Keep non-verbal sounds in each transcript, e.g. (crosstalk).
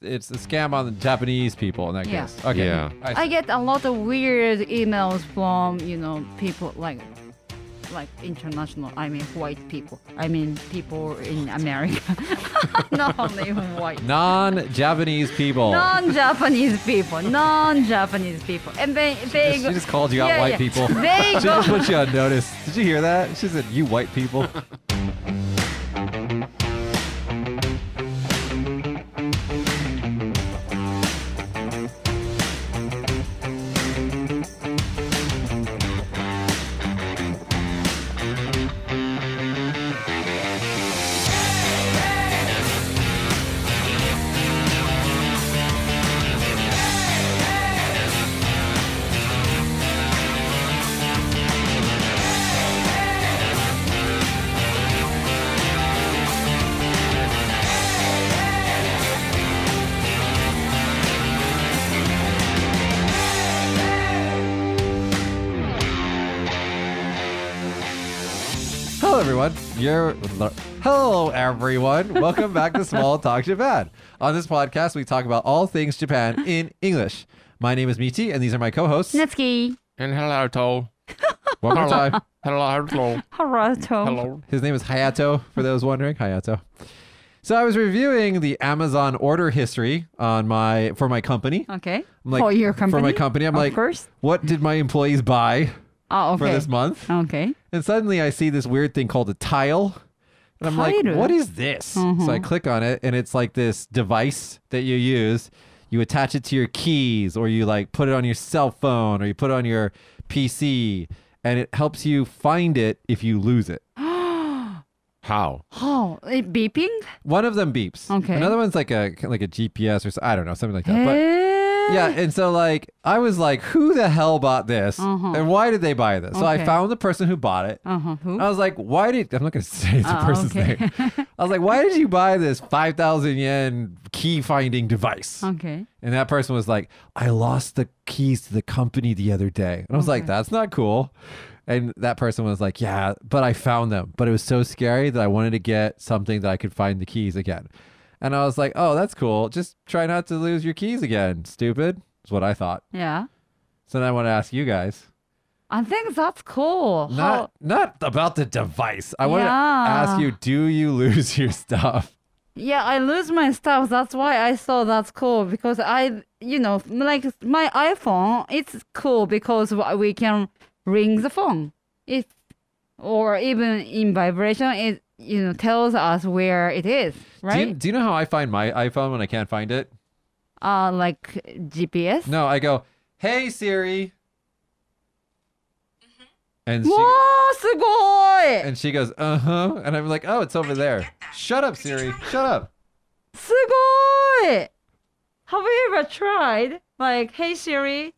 it's a scam on the Japanese people in that Yeah. case. Okay. Yeah. I, I get a lot of weird emails from you know people like like international. I mean white people. I mean people in America, (laughs) not only white. Non-Japanese people. Non-Japanese people, non-Japanese people, and they they She go- just called you out, Yeah, white yeah. people. They She go. just put you on notice. Did you hear that? She said, "You white people." (laughs) You're hello everyone. Welcome back to Small (laughs) Talk Japan. On this podcast, we talk about all things Japan in English. My name is Miti, and these are my co-hosts Natsuki and hello To. (laughs) One more time. Hello, hello. Haruto. Hello. His name is Hayato. For those wondering, Hayato. So I was reviewing the Amazon order history on my for my company. Okay. I'm like, for your company. For my company, I'm of like, course. what did my employees buy? oh, okay. for this month. Okay. And suddenly I see this weird thing called a tile. And I'm like, what is this? So I uh-huh. click on it, and it's like this device that you use. You attach it to your keys, or you like put it on your cell phone, or you put it on your PC, and it helps you find it if you lose it. (gasps) How? Oh, it beeping? One of them beeps. Okay. Another one's like a like a GPS or so, I don't know something like that. Hey. But yeah, and so like I was like, who the hell bought this, uh-huh. and why did they buy this? So I found the person who bought it. Uh-huh. Who? I was like, why did I'm not gonna (laughs) say the uh, person's okay. name. I was like, why did you buy this five thousand yen key finding device? Okay. And that person was like, I lost the keys to the company the other day, and I was okay. like, that's not cool. And that person was like, Yeah, but I found them. But it was so scary that I wanted to get something that I could find the keys again. And I was like, oh, that's cool. Just try not to lose your keys again, stupid, is what I thought. Yeah. So then I want to ask you guys. I think that's cool. Not, How... not about the device. I want yeah. to ask you do you (laughs) lose your stuff? Yeah, I lose my stuff. That's why I thought that's cool because I, you know, like my iPhone, it's cool because we can ring the phone. It's or even in vibration, it you know tells us where it is, right? Do you, do you know how I find my iPhone when I can't find it? Uh, like GPS? No, I go, "Hey Siri," mm-hmm. and she, and she goes, "Uh huh," and I'm like, "Oh, it's over there." Shut up, Siri. Shut up. すごい. Have you ever tried like, "Hey Siri"?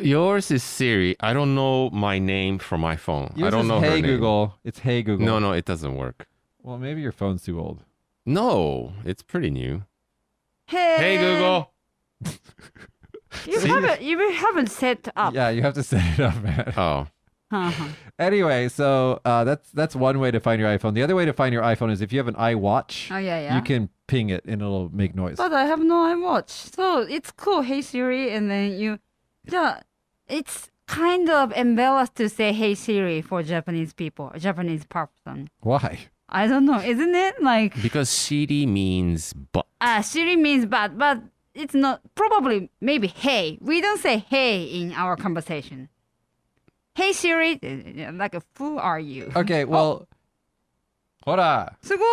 Yours is Siri. I don't know my name from my phone. Yours I don't know. Hey Google. It's Hey Google. No, no, it doesn't work. Well, maybe your phone's too old. No, it's pretty new. Hey, Hey Google. you haven't you haven't set up. Yeah, you have to set it up, man. Oh. Uh-huh. Anyway, so uh, that's that's one way to find your iPhone. The other way to find your iPhone is if you have an iWatch, Oh yeah, yeah. you can ping it and it'll make noise. But I have no iWatch, so it's cool. Hey Siri, and then you. Yeah, it's kind of embarrassed to say Hey Siri for Japanese people, Japanese person. Why? I don't know, isn't it? Like because shiri means but. Ah, uh, shiri means but, but it's not probably maybe hey. We don't say hey in our conversation. Hey Siri, eh, eh, eh, like a fool are you? Okay, well, oh. ほら。すご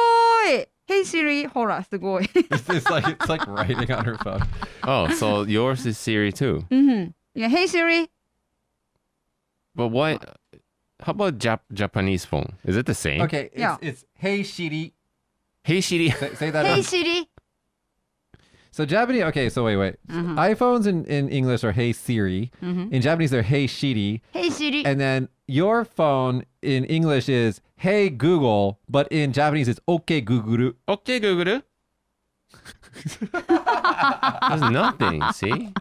い Hey Siri, hora, (laughs) it's, it's like it's like writing on her phone. Oh, so yours is Siri too. Mm-hmm. Yeah, hey Siri. But what? How about Jap- Japanese phone? Is it the same? Okay, it's, Yeah. it's hey Siri. Hey Siri. Say, say that. Hey, Siri. So Japanese. Okay, so wait, wait. Mm-hmm. iPhones in, in English are hey Siri. Mm-hmm. In Japanese, they're hey Siri. Hey, Siri. And then your phone in English is hey Google, but in Japanese it's okay Google. okay, Google. (laughs) There's nothing. See,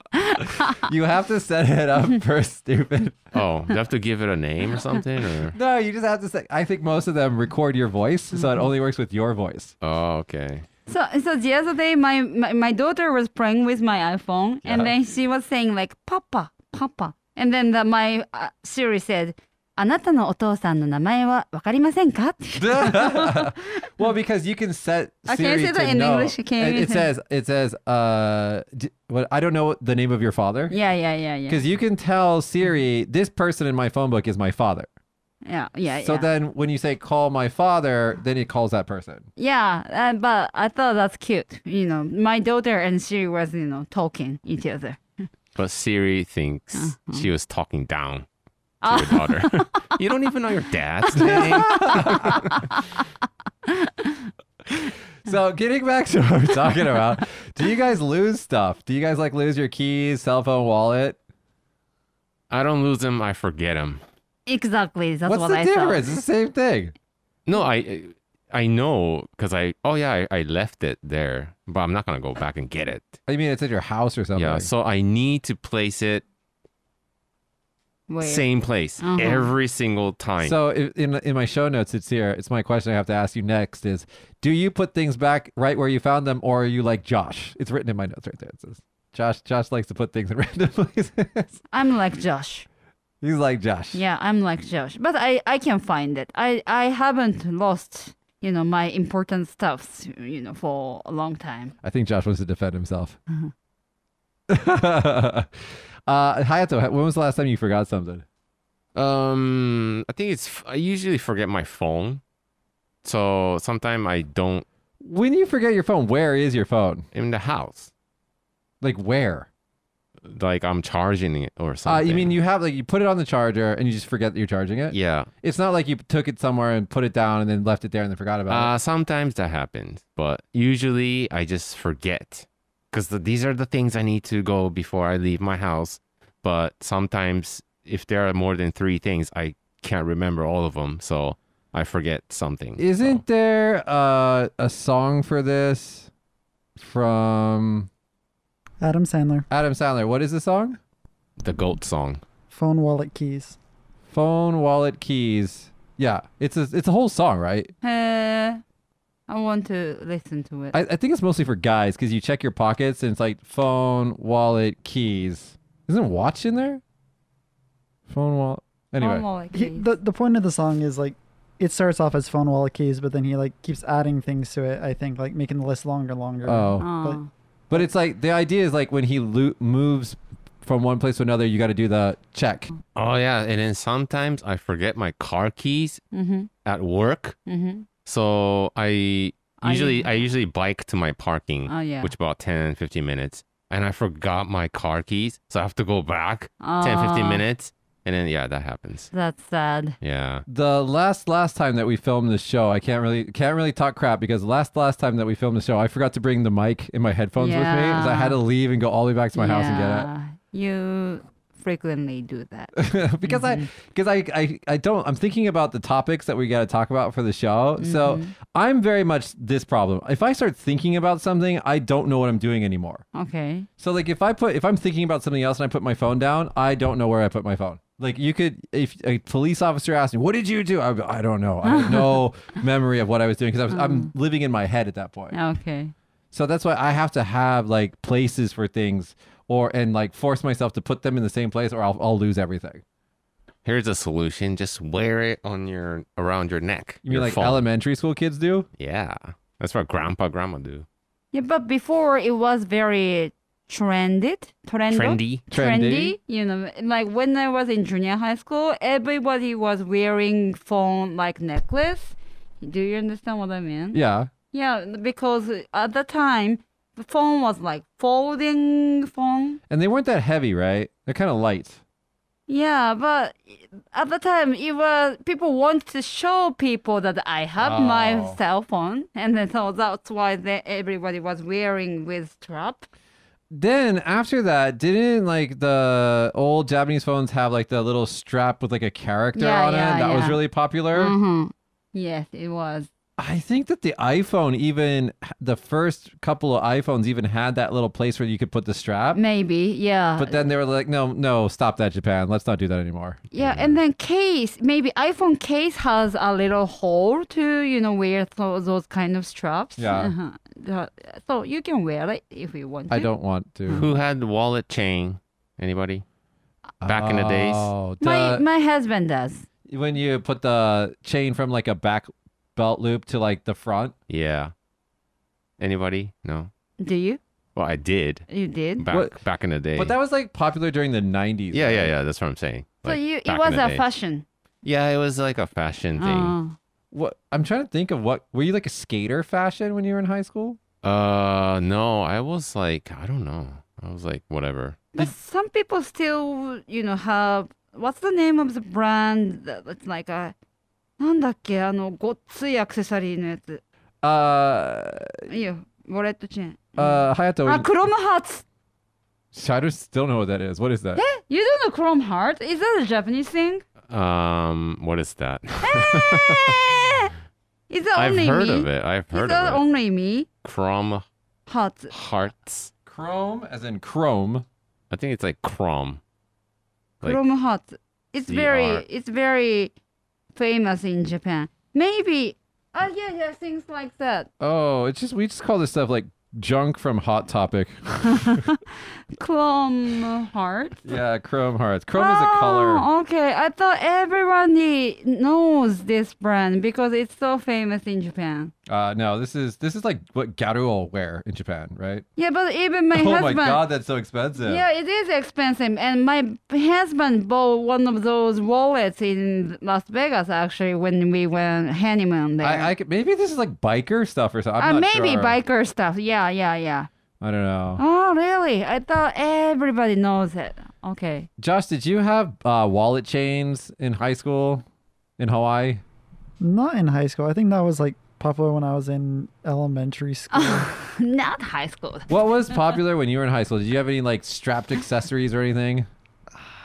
you have to set it up (laughs) for stupid. Oh, you have to give it a name or something, or No, you just have to say. I think most of them record your voice, so it mm-hmm. only works with your voice. oh, okay. So, so the other day, my, my, my daughter was playing with my iPhone, and then she was saying like "Papa, Papa," and then the, my uh, Siri said あなたのお父さんの名前はわかりませんか (laughs) Well, because you can set Siri can I say to that in know. English? Can It, it says it says uh d- what I don't know the name of your father. Yeah, yeah, yeah, yeah. Because you can tell Siri this person in my phone book is my father. Yeah, yeah, so yeah. then when you say call my father, then it calls that person. yeah, uh, but I thought that's cute. You know, my daughter and Siri was, you know, talking each other. (laughs) But Siri thinks uh-huh. she was talking down your (laughs) daughter. (laughs) you don't even know your dad's name. (laughs) so getting back to what we're talking about, do you guys lose stuff? Do you guys like lose your keys, cell phone, wallet? I don't lose them. I forget them. Exactly. That's What's what the I difference? Thought. It's the same thing. No, I I know because I oh yeah I, I, left it there, but I'm not gonna go back and get it. I oh, mean it's at your house or something. Yeah, so I need to place it Wait. Same place uh-huh. every single time. So in in my show notes, it's here. It's my question I have to ask you next: Is do you put things back right where you found them, or are you like Josh? It's written in my notes right there. It says Josh. Josh likes to put things in (laughs) random places. I'm like Josh. He's like Josh. Yeah, I'm like Josh, but I I can find it. I I haven't lost you know my important stuffs you know for a long time. I think Josh wants to defend himself. Uh-huh. (laughs) Uh, Hayato, when was the last time you forgot something? Um, I think it's. I usually forget my phone, so sometimes I don't. When you forget your phone, where is your phone? In the house. Like where? Like I'm charging it or something. Uh, you mean you have like you put it on the charger and you just forget that you're charging it? Yeah. It's not like you took it somewhere and put it down and then left it there and then forgot about uh, it. Sometimes that happens, but usually I just forget because the, these are the things I need to go before I leave my house. But sometimes, if there are more than three things, I can't remember all of them, so I forget something. Isn't so. there a uh, a song for this from Adam Sandler? Adam Sandler. What is the song? The Goat Song. Phone Wallet Keys. Phone Wallet Keys. Yeah, it's a it's a whole song, right? Uh, I want to listen to it. I, I think it's mostly for guys because you check your pockets and it's like phone, wallet, keys. Isn't watch in there? Phone, wallet. Anyway, phone, wallet, he, the the point of the song is like it starts off as phone, wallet, keys, but then he like keeps adding things to it. I think like making the list longer, longer. Oh, oh. but, but it's like the idea is like when he lo- moves from one place to another, you got to do the check. Oh yeah, and then sometimes I forget my car keys mm-hmm. at work. Mm-hmm so I usually I, I usually bike to my parking, oh, yeah. which about 10, 15 minutes. And I forgot my car keys, so I have to go back oh. 10, 15 minutes. And then yeah, that happens. That's sad. Yeah. The last last time that we filmed this show, I can't really can't really talk crap because last last time that we filmed the show, I forgot to bring the mic in my headphones yeah. with me because I had to leave and go all the way back to my yeah. house and get it. You frequently do that (laughs) because mm-hmm. I because I, I I don't I'm thinking about the topics that we got to talk about for the show. Mm-hmm. So I'm very much this problem. If I start thinking about something, I don't know what I'm doing anymore. Okay. So like if I put if I'm thinking about something else and I put my phone down, I don't know where I put my phone. Like you could, if a police officer asked me, "What did you do?" I, I don't know. I have no (laughs) memory of what I was doing because I was I'm mm. living in my head at that point. Okay. So that's why I have to have like places for things or and like force myself to put them in the same place or I'll, I'll lose everything. Here's a solution: just wear it on your around your neck. You mean like phone. elementary school kids do? Yeah, that's what grandpa grandma do. Yeah, but before it was very trended, trendy, trendy. You know, like when I was in junior high school, everybody was wearing phone like necklace. Do you understand what I mean? Yeah. Yeah, because at the time the phone was like folding phone. And they weren't that heavy, right? They're kind of light. Yeah, but at the time, it was people want to show people that I have oh. my cell phone, and then so that's why they, everybody was wearing with strap. Then after that, didn't like the old Japanese phones have like the little strap with like a character yeah, on yeah, it? That yeah. was really popular. Mm-hmm. Yes, it was. I think that the iPhone, even the first couple of iPhones, even had that little place where you could put the strap. Maybe, yeah. But then they were like, no, no, stop that, Japan. Let's not do that anymore. Yeah, and then case, maybe iPhone case has a little hole to, you know, wear th- those kind of straps. Yeah. Uh-huh. So you can wear it if you want to. I don't want to. Who had the wallet chain? Anybody? Back oh, in the days? Oh, the, my, my husband does. When you put the chain from like a back belt loop to like the front? Yeah. Anybody? No. Do you? Well, I did You did? back What- back in the day. But that was like popular during the 90s. yeah, yeah, yeah. That's what I'm saying. So Like, you, it was a day. fashion. Yeah, it was like a fashion thing. Oh. What I'm trying to think of what were you like a skater fashion when you were in high school? Uh, no, I was like, I don't know. I was like, whatever. But some people still, you know, have what's the name of the brand? that- It's like a なんだっけあのごっついアクセサリーのやつ Uh, don't still know what that is. What is that? Eh? You don't know Chrome Heart? Is that a Japanese thing? Um, what that? is that? Eh! (laughs) Is that I've only heard of it. I've heard that of it. only me? Chrome Heart. hearts. Chrome, as in chrome. I think it's like crom. Like- Chrome Heart. It's very, it's very famous in Japan. Maybe. Oh yeah, yeah, things like that. Oh, it's just we just call this stuff like junk from Hot Topic. (laughs) (laughs) chrome heart. Yeah, chrome hearts. Chrome oh, is a oh, color. Okay, I thought everyone knows this brand because it's so famous in Japan. Uh, no, this is this is like what Garuo wear in Japan, right? Yeah, but even my oh (laughs) husband. Oh my god, that's so expensive. Yeah, it is expensive, and my husband bought one of those wallets in Las Vegas actually when we went honeymoon there. I, I, maybe this is like biker stuff or something. Uh, maybe sure. biker stuff. Yeah, yeah, yeah, yeah. I don't know. Oh, really? I thought everybody knows it. Okay. Josh, did you have uh, wallet chains in high school in Hawaii? Not in high school. I think that was like popular when I was in elementary (laughs) school. Not high school. what was popular when you were in high school? Did you have any like strapped accessories or anything?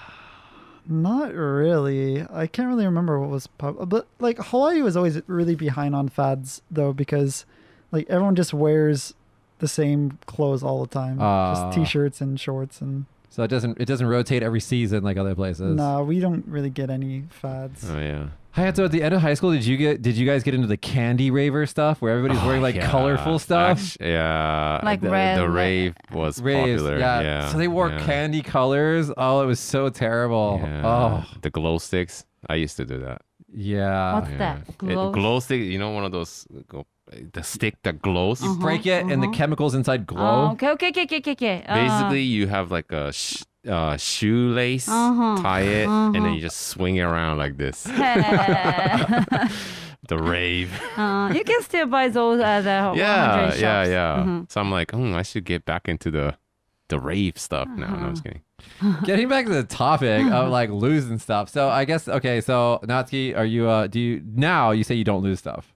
(sighs) Not really. I can't really remember what was popular. but like Hawaii was always really behind on fads though because like everyone just wears the same clothes all the time. Uh, just ah. t-shirts and shorts and. So it doesn't it doesn't rotate every season like other places. No, we don't really get any fads. Oh yeah. Hayato, at the end of high school, did you get did you guys get into the candy raver stuff where everybody's oh, wearing like yeah. colorful stuff? Actually, (laughs) yeah, like the, red, the rave was raves, popular. Yeah. yeah. so they wore yeah. candy colors. Oh, it was so terrible. Oh, the glow sticks. I used to do that. Yeah. What's that? Glow, it, glow stick. You know, one of those the stick that glows. You break it, and the mm-hmm. chemicals inside mm-hmm. glow. okay, oh, okay, okay, okay, okay, okay. Uh, Basically, you have like a sh- uh, shoelace, Uh-huh. tie it, and then you uh-huh. just swing it around like this. (laughs) (laughs) the rave. uh, you can still buy those at the yeah, shops. yeah, yeah. Mm-hmm. So I'm like, hmm, I should get back into the the rave stuff now. No, I'm just uh-huh. kidding. (laughs) Getting back to the topic of uh-huh. like losing stuff. So I guess okay. So Natsuki, are you? Uh, do you now? You say you don't lose stuff.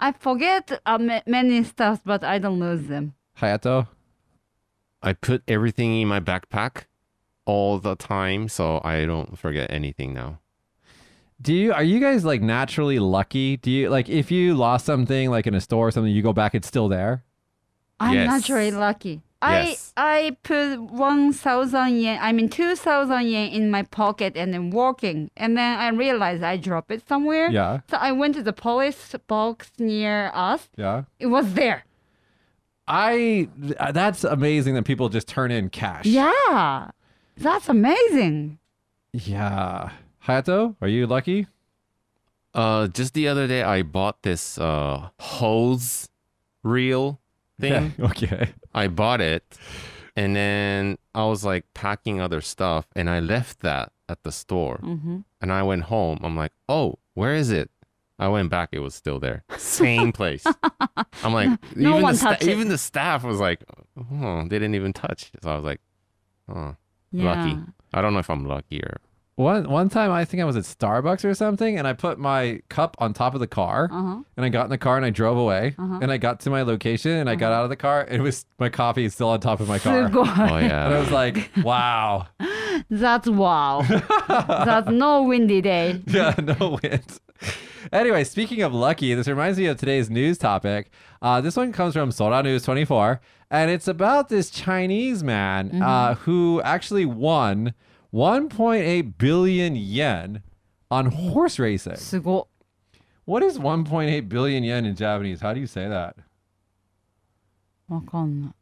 I forget uh, many stuff, but I don't lose them. Hayato, I put everything in my backpack all the time, so I don't forget anything now. Do you are you guys like naturally lucky? Do you like if you lost something like in a store or something, you go back, it's still there? I'm Yes. naturally lucky. Yes. I I put one thousand yen, I mean two thousand yen in my pocket and then walking, and then I realized I dropped it somewhere. Yeah. So I went to the police box near us. Yeah. It was there. I that's amazing that people just turn in cash. Yeah, that's amazing. Yeah, Hayato, are you lucky? Uh, just the other day I bought this uh hose reel thing. Yeah, (laughs) okay. I bought it and then I was like packing other stuff and I left that at the store. Mm-hmm. And I went home. I'm like, oh, where is it? I went back, it was still there. Same (laughs) place. I'm like, (laughs) no even, the sta- even the staff was like, oh, they didn't even touch. So I was like, oh, yeah. lucky. I don't know if I'm lucky or one one time, I think I was at Starbucks or something, and I put my cup on top of the car, uh-huh. and I got in the car and I drove away, uh-huh. and I got to my location and I got uh-huh. out of the car. And it was my coffee is still on top of my car. oh yeah, and I was like, (laughs) wow, that's wow, that's no windy day. (laughs) yeah, no wind. Anyway, speaking of lucky, this reminds me of today's news topic. Uh, this one comes from Sora News 24, and it's about this Chinese man uh, mm-hmm. uh, who actually won 1.8 billion yen on horse racing. What is 1.8 billion yen in Japanese? How do you say that? わかんない。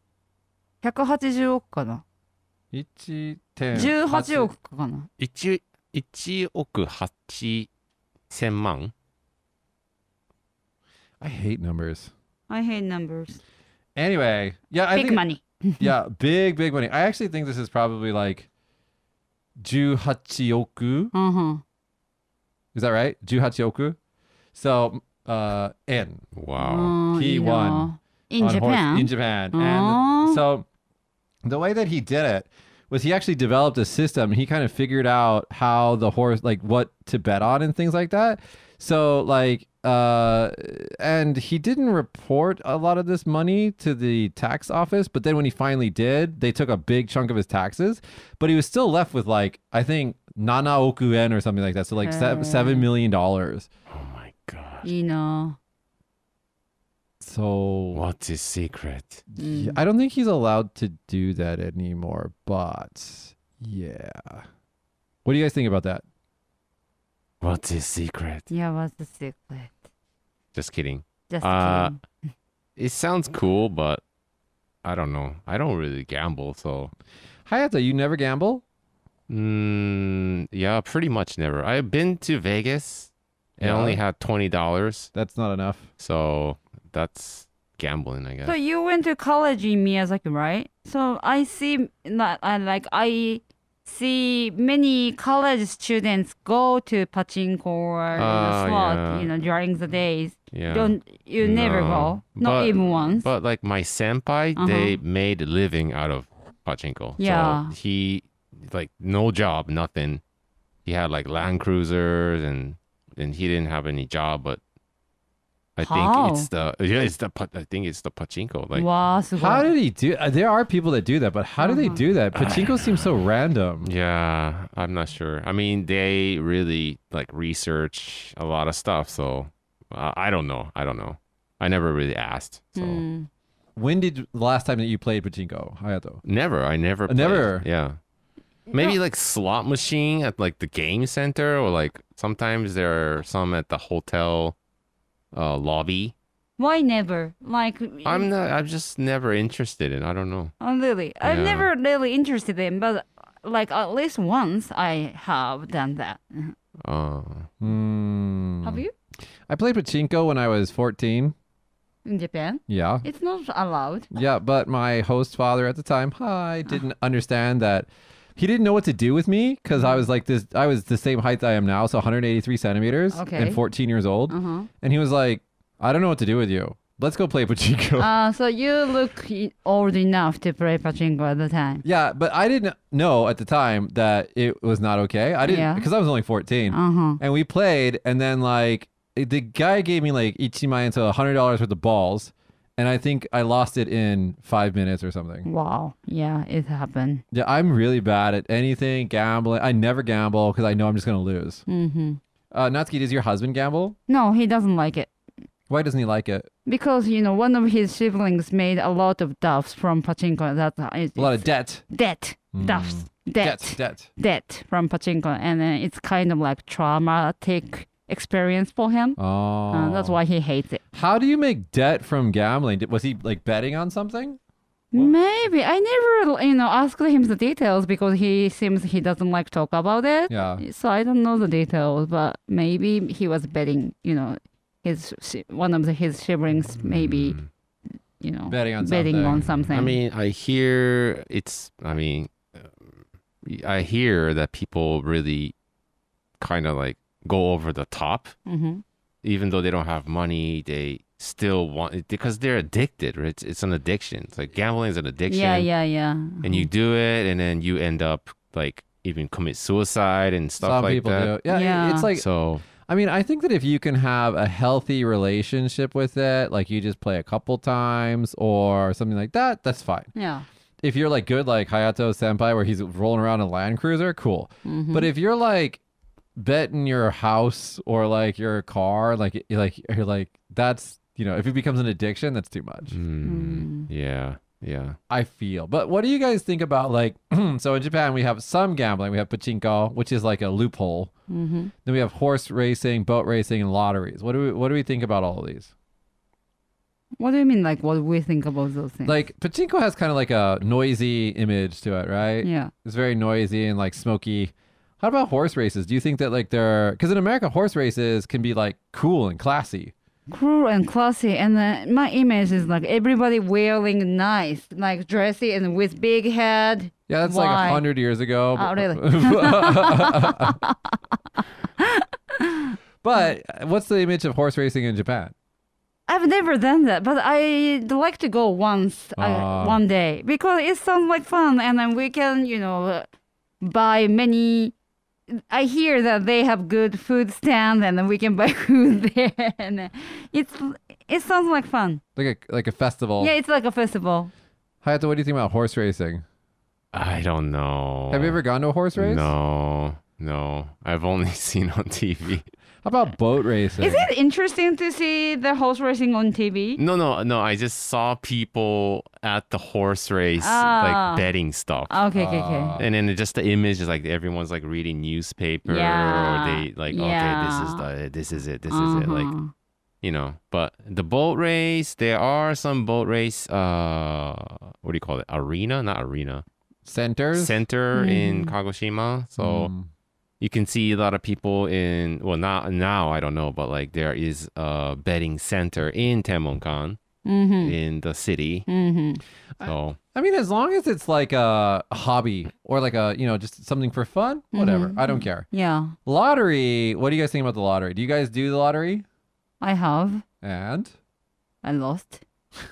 180億かな ?18 1.18億かな 1, 1億8千万 I hate numbers. I hate numbers. Anyway, yeah, I Big think, money. yeah, big, big money. I actually think this is probably like 18 Mm-hmm. Is that right? 18億 So, uh, N. Wow. Oh, He won In horse- Japan. in Japan. And so the way that he did it was he actually developed a system. He kind of figured out how the horse, like what to bet on and things like that. So like uh, and he didn't report a lot of this money to the tax office, but then when he finally did, they took a big chunk of his taxes. But he was still left with like I think nana Okuen or something like that. So like hmm. seven million dollars. Oh my god! You know. So what's his secret? Mm. I don't think he's allowed to do that anymore. But yeah, what do you guys think about that? What's his secret? Yeah, what's the secret? Just kidding. Just uh, kidding. (laughs) it sounds cool, but I don't know. I don't really gamble, so Hayata, you never gamble? Mm, yeah, pretty much never. I've been to Vegas and yeah. only had twenty dollars. That's not enough. So that's gambling, I guess. So you went to college in Miyazaki, right? So I see not I like I see many college students go to pachinko or uh, slot, yeah. you know, during the days. Yeah. Don't you never go? Not But- even once. But like my senpai, Uh-huh. they made a living out of pachinko. Yeah. So he like no job, nothing. He had like Land Cruisers and and he didn't have any job, but I How? think it's the (laughs) yeah, it's the I think it's the pachinko. Like wow, How did he do? Uh, there are people that do that, but how do they uh-huh. do that? Pachinko (sighs) seems so random. yeah, I'm not sure. I mean, they really like research a lot of stuff, so uh, I don't know. I don't know. I never really asked. So. Mm. When did last time that you played pachinko, Hayato? Never. I never. Uh, never. Yeah. Maybe no. like slot machine at like the game center, or like sometimes there are some at the hotel uh, lobby. Why never? Like I'm not. I'm just never interested in. I don't know. Oh, really? Yeah. I'm never really interested in, but like at least once I have done that. Oh. Uh, Have you? I played pachinko when I was 14. In Japan? Yeah. It's not allowed. Yeah, but my host father at the time, hi, (gasps) didn't understand that he didn't know what to do with me because I was like this. I was the same height I am now, so 183 centimeters okay. and 14 years old. Uh-huh. And he was like, I don't know what to do with you. Let's go play pachinko. (laughs) Uh, so you look old enough to play pachinko at the time. Yeah, but I didn't know at the time that it was not okay. I didn't because yeah. I was only 14. Uh-huh. And we played, and then like the guy gave me like ichiman to hundred dollars worth of balls, and I think I lost it in five minutes or something. Wow. Yeah, it happened. Yeah, I'm really bad at anything gambling. I never gamble because I know I'm just gonna lose. Mm-hmm. Uh, Natsuki, does your husband gamble? No, he doesn't like it. Why doesn't he like it? Because you know one of his siblings made a lot of duffs from pachinko. That is a lot of debt. Debt, mm. duffs, debt, debt, debt, debt from pachinko, and then uh, it's kind of like traumatic experience for him. Oh. Uh, that's why he hates it. How do you make debt from gambling? Did, was he like betting on something? What? Maybe I never, you know, asked him the details because he seems he doesn't like talk about it. Yeah. So I don't know the details, but maybe he was betting, you know, his one of the, his siblings maybe, hmm. you know, betting on betting something. on something. I mean, I hear it's. I mean, um, I hear that people really kind of like go over the top. Mm-hmm. Even though they don't have money, they still want because they're addicted. Right? It's, it's an addiction. It's like gambling is an addiction. Yeah, yeah, yeah. Mm-hmm. And you mm-hmm. do it, and then you end up like even commit suicide and stuff Some like people that. Do. Yeah, yeah, it's like so. I mean, I think that if you can have a healthy relationship with it, like you just play a couple times or something like that, that's fine. Yeah. If you're like good, like Hayato Senpai, where he's rolling around in Land Cruiser, cool. Mm-hmm. But if you're like betting your house or like your car, like like you're like that's you know if it becomes an addiction, that's too much. Mm, mm. Yeah. Yeah. I feel. But what do you guys think about like (clears throat) so in Japan we have some gambling. We have pachinko, which is like a loophole. Mm-hmm. Then we have horse racing, boat racing, and lotteries. What do we what do we think about all of these? What do you mean like what we think about those things? Like pachinko has kind of like a noisy image to it, right? Yeah. It's very noisy and like smoky. How about horse races? Do you think that like they're because in America horse races can be like cool and classy. Cool and classy, and uh, my image is like everybody wearing nice, like dressy and with big head. Yeah, that's Why? like a hundred years ago. Oh, (laughs) really? but what's the image of horse racing in Japan? I've never done that, but I'd like to go once, uh, uh, one day, because it sounds like fun, and then we can, you know, buy many I hear that they have good food stand and we can buy (laughs) food there, and uh, it's it sounds like fun. Like a like a festival. Yeah, it's like a festival. Hayato, what do you think about horse racing? I don't know. Have you ever gone to a horse race? No, no. I've only (laughs) seen on TV about boat racing? Is it interesting to see the horse racing on TV? No, no, no. I just saw people at the horse race like ah. betting stuff. Ah, okay, okay, okay. and then just the image is like everyone's like reading newspaper Yeah. or they like okay this is the this is it this is it like mm-hmm. you know but the boat race there are some boat race uh what do you call it arena not arena Centers? center in mm. Kagoshima so Mm you can see a lot of people in well not now I don't know but like there is a betting center in Tamonkan mm-hmm. in the city. Mm-hmm. So I, I, mean, as long as it's like a hobby or like a you know just something for fun, mm-hmm. whatever. Mm-hmm. I don't mm-hmm. care. Yeah. Lottery. What do you guys think about the lottery? Do you guys do the lottery? I have. And. I lost. (laughs)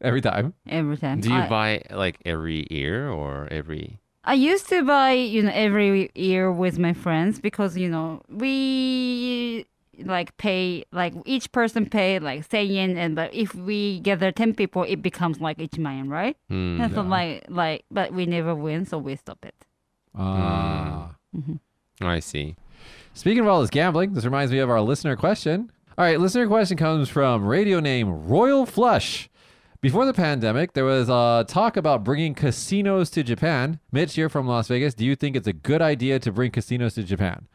every time. Every time. Do you I... buy like every year or every? I used to buy, you know, every year with my friends because, you know, we like pay like each person pay like say yen and but if we gather 10 people it becomes like each man right mm, and so like like but we never win so we stop it ah mm-hmm. i see speaking of all this gambling this reminds me of our listener question all right listener question comes from radio name royal flush before the pandemic, there was uh, talk about bringing casinos to Japan. Mitch, you're from Las Vegas. Do you think it's a good idea to bring casinos to Japan?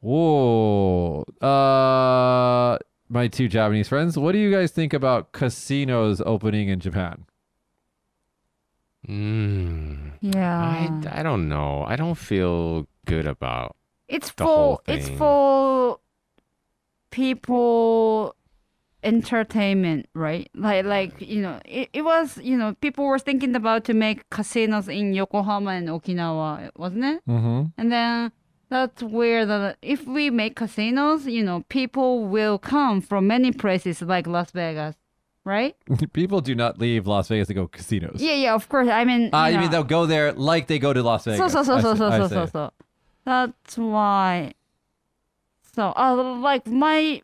Whoa. Uh, my two Japanese friends, what do you guys think about casinos opening in Japan? Mm, yeah. I, I don't know. I don't feel good about it's for it's for people entertainment, right? Like like you know, it, it was you know people were thinking about to make casinos in Yokohama and Okinawa, wasn't it? Mm-hmm. And then that's where the if we make casinos, you know, people will come from many places like Las Vegas. Right? (laughs) People do not leave Las Vegas to go casinos. Yeah, yeah, of course. I mean, uh, you, mean they'll go there like they go to Las Vegas. So, so, so, so, so, so, so, so. That's why. So, uh, like my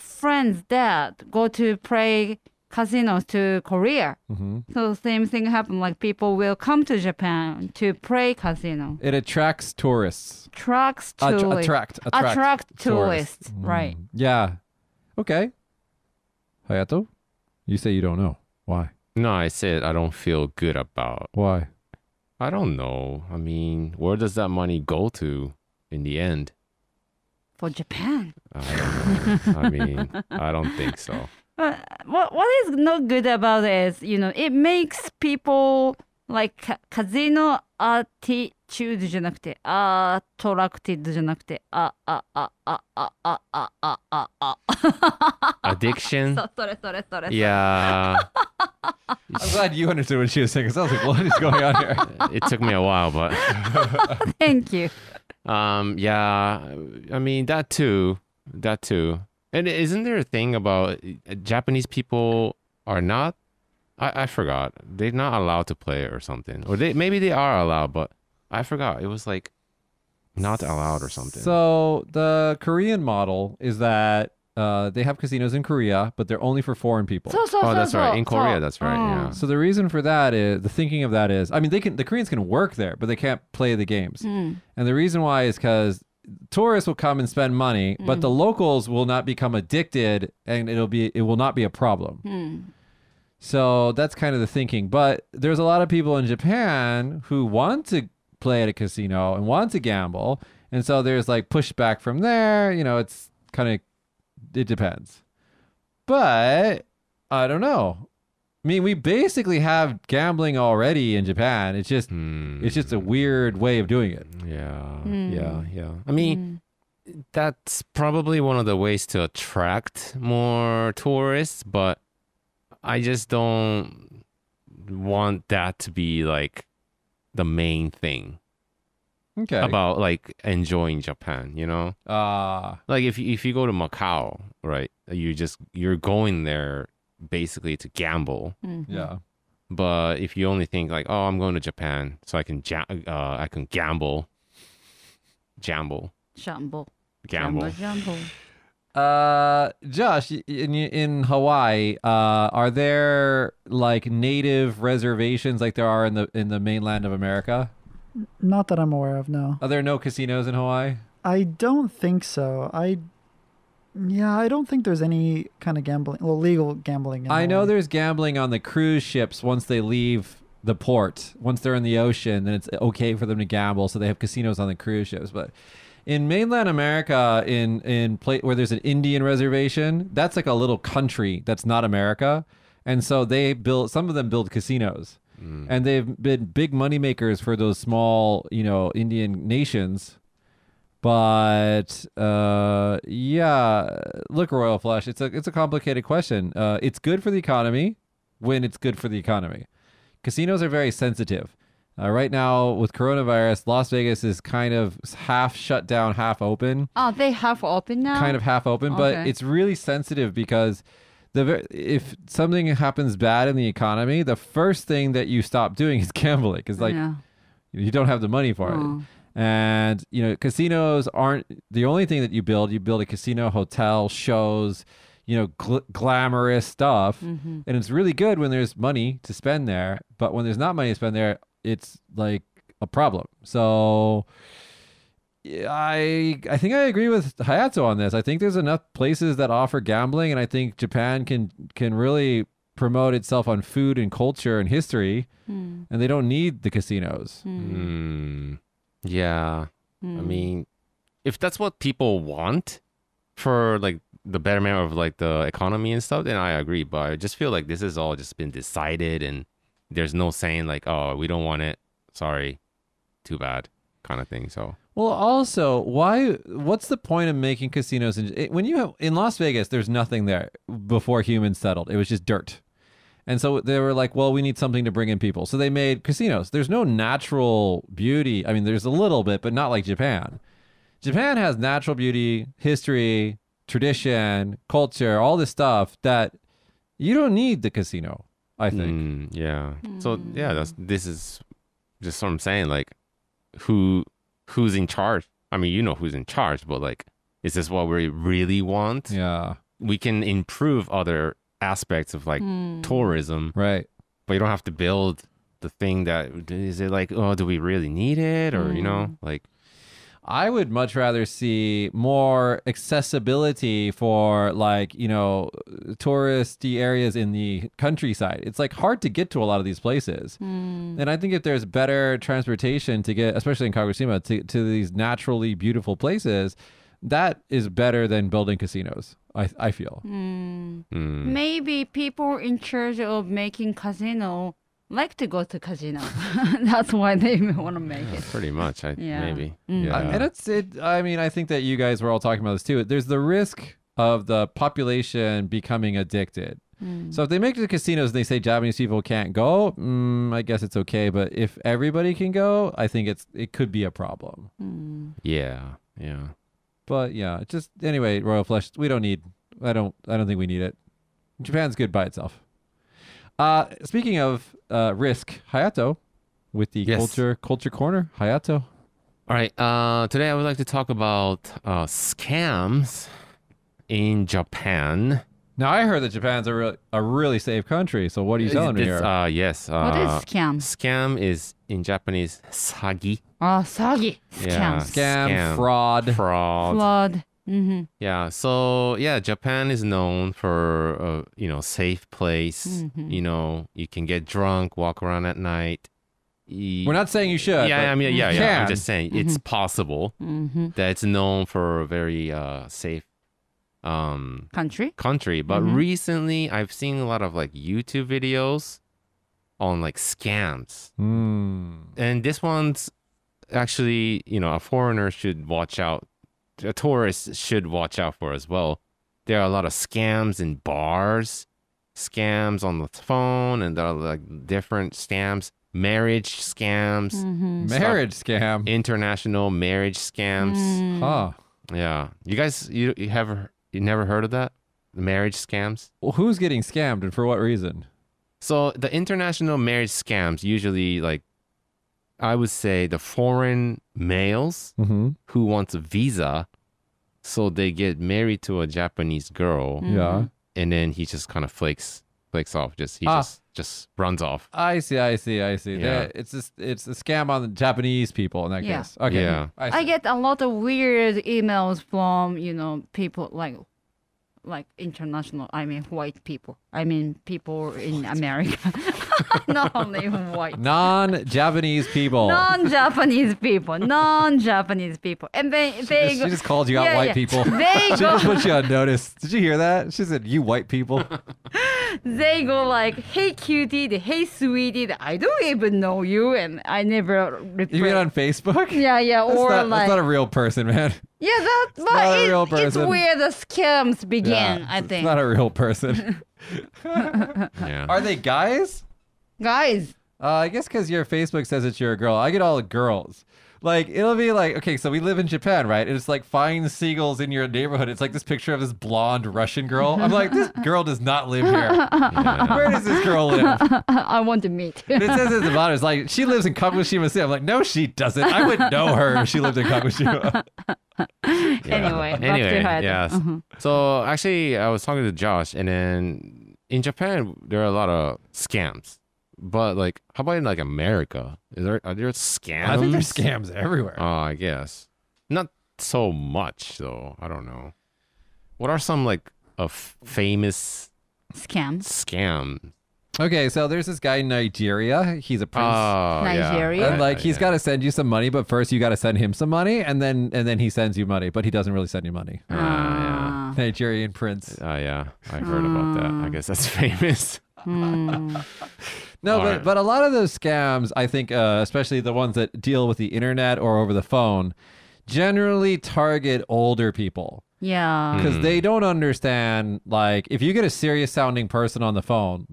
friends that go to play casinos to Korea. Mm-hmm. So same thing happened. Like people will come to Japan to play casino. It attracts tourists. Attracts tourists. Att- attract, attract, attract tourists. tourists. Mm. Right. Yeah. Okay. Hayato, you say you don't know. Why? No, I said I don't feel good about. Why? I don't know. I mean, where does that money go to in the end? for Japan? I, I mean, I don't think so. (laughs) But what what is not good about it is you know it makes people like 風のアティチュードじゃなくてアトラクティッドじゃなくてああああああああああ addiction (laughs) そ,それそれそれそれ yeah I'm glad you understood what she was saying because I was like what is going on here (laughs) it took me a while but thank you um, yeah, I mean that too, that too. And isn't there a thing about uh, Japanese people are not? I, I forgot. They're not allowed to play or something, or they maybe they are allowed, but I forgot. It was like not allowed or something. So the Korean model is that uh, they have casinos in Korea, but they're only for foreign people. So, so, oh, so, that's so, right. In Korea, so. that's right. Mm. Yeah. So the reason for that is the thinking of that is, I mean, they can the Koreans can work there, but they can't play the games. Mm. And the reason why is because tourists will come and spend money, mm. but the locals will not become addicted, and it'll be it will not be a problem. Mm. So that's kind of the thinking. But there's a lot of people in Japan who want to play at a casino and want to gamble, and so there's like pushback from there. You know, it's kind of it depends. But I don't know. I mean, we basically have gambling already in Japan. It's just mm. it's just a weird way of doing it. Yeah. Mm. Yeah, yeah. I hmm. mean, mm. that's probably one of the ways to attract more tourists, but I just don't want that to be like the main thing okay. about like enjoying Japan, you know? Uh like if you, if you go to Macau, right? You just you're going there basically to gamble. Mm-hmm. Yeah. But if you only think like, "Oh, I'm going to Japan so I can ja- uh, I can gamble." Jamble. Jamble. Gamble. Jamble. jamble. Uh, Josh, in in Hawaii, uh, are there like native reservations like there are in the in the mainland of America? Not that I'm aware of, no. Are there no casinos in Hawaii? I don't think so. I yeah, I don't think there's any kind of gambling, well, legal gambling. I know there's gambling on the cruise ships once they leave the port. Once they're in the ocean, then it's okay for them to gamble. So they have casinos on the cruise ships. But in mainland America, in in pla- where there's an Indian reservation, that's like a little country that's not America, and so they build some of them build casinos. Mm. And they've been big money makers for those small, you know, Indian nations. But uh, yeah, look, Royal Flush, it's a it's a complicated question. Uh, it's good for the economy when it's good for the economy. Casinos are very sensitive. Uh, right now, with coronavirus, Las Vegas is kind of half shut down, half open. Oh, they half open now. Kind of half open, okay. but it's really sensitive because the if something happens bad in the economy, the first thing that you stop doing is (laughs) gambling because like yeah. you don't have the money for mm. it. And you know, casinos aren't the only thing that you build. You build a casino, hotel, shows, you know, gl- glamorous stuff, mm-hmm. and it's really good when there's money to spend there. But when there's not money to spend there, it's like a problem. So I I think I agree with Hayato on this. I think there's enough places that offer gambling, and I think Japan can can really promote itself on food and culture and history, mm. and they don't need the casinos. Mm. Mm. Yeah, I hmm. mean, if that's what people want for like the betterment of like the economy and stuff, then I agree. But I just feel like this is all just been decided, and there's no saying like, oh, we don't want it. Sorry, too bad, kind of thing. So. Well, also, why? What's the point of making casinos? In, it, when you have in Las Vegas, there's nothing there before humans settled. It was just dirt, and so they were like, "Well, we need something to bring in people." So they made casinos. There's no natural beauty. I mean, there's a little bit, but not like Japan. Japan has natural beauty, history, tradition, culture, all this stuff that you don't need the casino. I think. Mm, yeah. Mm. So yeah, that's this is just what I'm saying. Like, who who's in charge. I mean, you know who's in charge, but like, is this what we really want? Yeah. We can improve other aspects of like mm. tourism. Right. But you don't have to build the thing that is it like, oh, do we really need it? Or, mm. you know, hmm. like I would much rather see more accessibility for like, you know, touristy areas in the countryside. It's like hard to get to a lot of these places. Mm. And I think if there's better transportation to get, especially in Kagoshima, to, to these naturally beautiful places, that is better than building casinos. I I feel. Mm. Mm. Maybe people in charge of making casino like to go to casino. (laughs) That's why they want to make yeah, it. Pretty much, I, yeah. maybe. Mm. Yeah. and it's it. I mean, I think that you guys were all talking about this too. There's the risk of the population becoming addicted. Mm. So if they make the casinos and they say Japanese people can't go, mm, I guess it's okay. But if everybody can go, I think it's it could be a problem. Mm. Yeah, yeah. But yeah, just anyway, Royal Flush. We don't need. I don't. I don't think we need it. Japan's good by itself. Uh, speaking of uh, risk, Hayato with the yes. culture culture corner. Hayato. All right. Uh, today I would like to talk about uh, scams in Japan. Now I heard that Japan's a really a really safe country. So what are you it's, me here? Uh, yes. Uh, what is scam? Scam is in Japanese sagi. Oh, sagi. Scam. Yeah. Scam, scam. Fraud. Fraud. Fraud. Mm-hmm. Yeah. So yeah, Japan is known for a uh, you know safe place. Mm-hmm. You know, you can get drunk, walk around at night. We're not saying you should. Yeah, I mean, yeah, yeah. I'm just saying mm-hmm. it's possible mm-hmm. that it's known for a very uh, safe um, country. Country, but mm-hmm. recently I've seen a lot of like YouTube videos on like scams, mm. and this one's actually you know a foreigner should watch out tourists should watch out for as well. There are a lot of scams in bars, scams on the phone, and there are like different scams, marriage scams, mm-hmm. marriage scam, international marriage scams. Mm. Huh? Yeah. You guys, you you have you never heard of that? Marriage scams. Well, who's getting scammed and for what reason? So the international marriage scams usually like I would say the foreign males mm-hmm. who wants a visa so they get married to a Japanese girl. Mm-hmm. Yeah. And then he just kind of flakes flakes off. Just he ah. just just runs off. I see, I see, I see. Yeah. they it's just it's a scam on the Japanese people in that yeah. case. Okay. Yeah. I, I, get a lot of weird emails from, you know, people like like international. I mean, white people. I mean, people in America, (laughs) not only white. Non-Japanese people. Non-Japanese people. Non-Japanese people. And they she they just, go, she just called you out, yeah, white yeah. people. They (laughs) she go, just put you on notice. Did you hear that? She said, "You white people." (laughs) they go like, "Hey, cutie," "Hey, sweetie," "I don't even know you," and I never. Reply. You mean on Facebook? Yeah, yeah. That's or not, like, that's not a real person, man. Yeah, that's it's but it, real person. it's where the scams begin, yeah, I think. It's not a real person. (laughs) yeah. Are they guys? Guys. Uh, I guess because your Facebook says that you're a girl. I get all the girls like it'll be like okay so we live in japan right it's like find seagulls in your neighborhood it's like this picture of this blonde russian girl i'm like this (laughs) girl does not live here yeah. where does this girl live i want to meet it says at the bottom it's like she lives in kagoshima city i'm like no she doesn't i would know her if she lived in kagoshima (laughs) yeah. anyway anyway yes mm -hmm. so actually i was talking to josh and then in japan there are a lot of scams but like, how about in like America? Is there are there scams? I think there's scams everywhere. Uh, I guess not so much though. I don't know. What are some like of famous scam scam? Okay, so there's this guy in Nigeria. He's a prince. Oh, Nigeria. Yeah. And like he's yeah. got to send you some money, but first you got to send him some money, and then and then he sends you money, but he doesn't really send you money. Uh, yeah. Nigerian prince. Oh uh, yeah, I heard uh. about that. I ah. guess that's (laughs) famous. Mm. No, but right. but a lot of those scams, I think, uh, especially the ones that deal with the internet or over the phone, generally target older people. Yeah. Because mm. they hmm. don't understand, like, if you get a serious sounding person on the phone,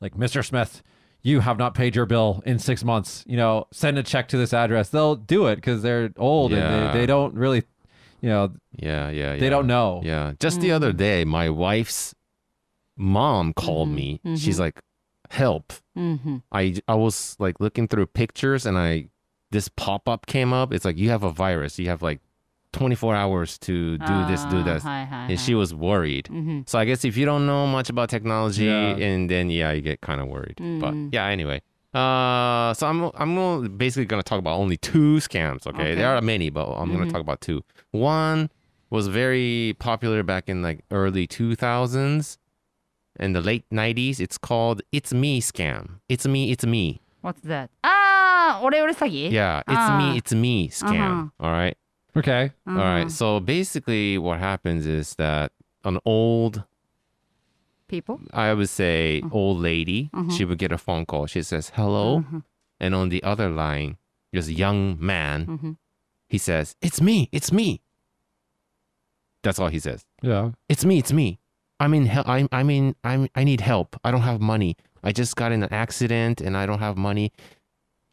like, Mr. Smith, you have not paid your bill in six months, you know, send a check to this address. They'll do it because they're old yeah. and they, they, don't really, you know, yeah, yeah, yeah. they don't know. Yeah. Just mm. the other day, my wife's mom called mm-hmm. me. Mm-hmm. She's like, help. Mm-hmm. I I was like looking through pictures and I this pop up came up. It's like you have a virus. You have like 24 hours to do this, do ah, this. Hi, hi, and hi. she was worried. Mm-hmm. So I guess if you don't know much about technology, yeah. and then yeah, you get kind of worried. Mm-hmm. But yeah, anyway. Uh, so I'm I'm basically gonna talk about only two scams. Okay, okay. there are many, but I'm gonna mm-hmm. talk about two. One was very popular back in like early 2000s in the late 90s. It's called It's Me Scam. It's Me, It's Me. What's that? Ah, Ore Sagi. Yeah, It's ah. Me, It's Me Scam. Uh-huh. All right. Okay. Uh-huh. All right. Uh-huh. So basically, what happens is that an old people, I would say uh-huh. old lady, uh-huh. she would get a phone call. She says, hello. Uh-huh. And on the other line, there's a young man. He says, It's me. It's me. That's all he says. Yeah. It's me. It's me. I'm in hell. I'm, I'm in, I'm, I need help. I don't have money. I just got in an accident and I don't have money.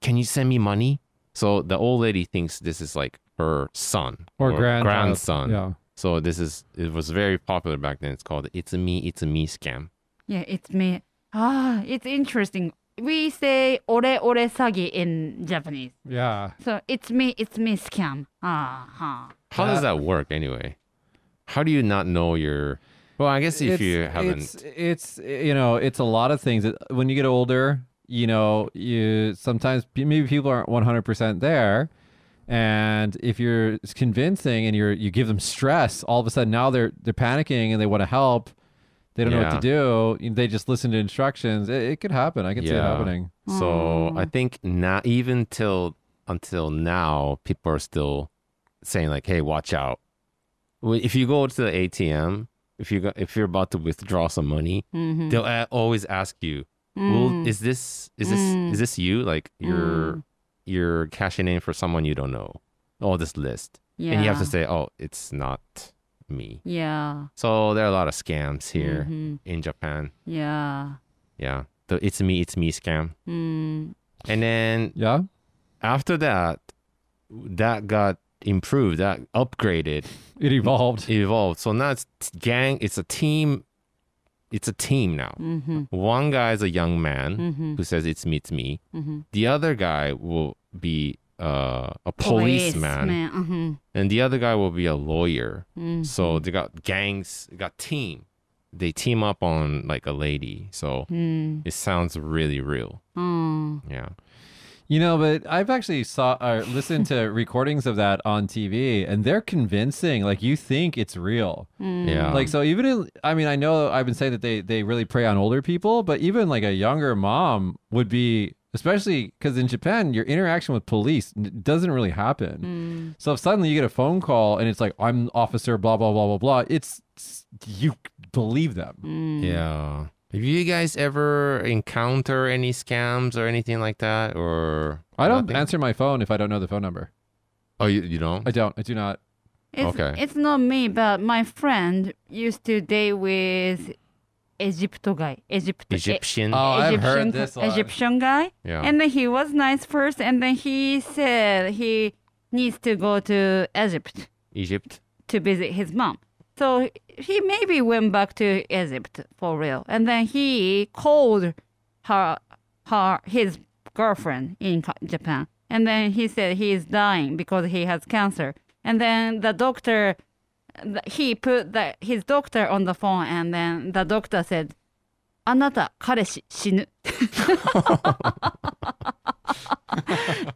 Can you send me money? So the old lady thinks this is like her son or, or grandson. grandson. Yeah. So this is, it was very popular back then. It's called It's a Me, It's a Me scam. Yeah, it's me. Ah, it's interesting. We say ore ore sagi in Japanese. Yeah. So it's me, it's me scam. Ah, huh. How does that work anyway? How do you not know your well, I guess if it's, you haven't, it's, it's, you know, it's a lot of things. When you get older, you know, you sometimes maybe people aren't one hundred percent there, and if you're convincing and you're you give them stress, all of a sudden now they're they're panicking and they want to help. They don't yeah. know what to do. They just listen to instructions. It, it could happen. I can yeah. see it happening. So I mm. think not even till until now, people are still saying like, "Hey, watch out." If you go to the ATM if you if you're about to withdraw some money, mm-hmm. they'll a- always ask you, mm. "Well, is this is this mm. is this you? Like you're mm. you're cashing in for someone you don't know? Oh, this list, yeah. and you have to say, oh, it's not me. Yeah. So there are a lot of scams here mm-hmm. in Japan. Yeah. Yeah. The it's me, it's me scam. Mm. And then yeah, after that, that got improved, that upgraded. It evolved. It evolved. So now it's gang. It's a team. It's a team now. Mm-hmm. One guy is a young man mm-hmm. who says it's me, it's me. Mm-hmm. The other guy will be uh, a policeman, Mm-hmm. and the other guy will be a lawyer. Mm-hmm. So they got gangs, got team. They team up on like a lady. So mm. it sounds really real. Mm. Yeah. You know, but I've actually saw or uh, listened to recordings of that on TV, and they're convincing. Like you think it's real. Mm. Yeah. Like so, even in, I mean, I know I've been saying that they they really prey on older people, but even like a younger mom would be, especially because in Japan, your interaction with police doesn't really happen. Mm. So if suddenly you get a phone call and it's like I'm officer blah blah blah blah blah, it's, it's you believe them. Mm. Yeah. Have you guys ever encounter any scams or anything like that? Or I don't nothing? answer my phone if I don't know the phone number. Oh, you, you don't? I don't. I do not. It's, okay. It's not me, but my friend used to date with eh, Egyptian guy. Egypt Egyptian. E- oh, Egyptian, I've heard this. One. Egyptian guy. Yeah. And then he was nice first, and then he said he needs to go to Egypt. Egypt. To visit his mom. So he maybe went back to Egypt for real, and then he called her, her his girlfriend in Japan, and then he said he is dying because he has cancer, and then the doctor, he put the, his doctor on the phone, and then the doctor said, "Anata, kareshi shinu."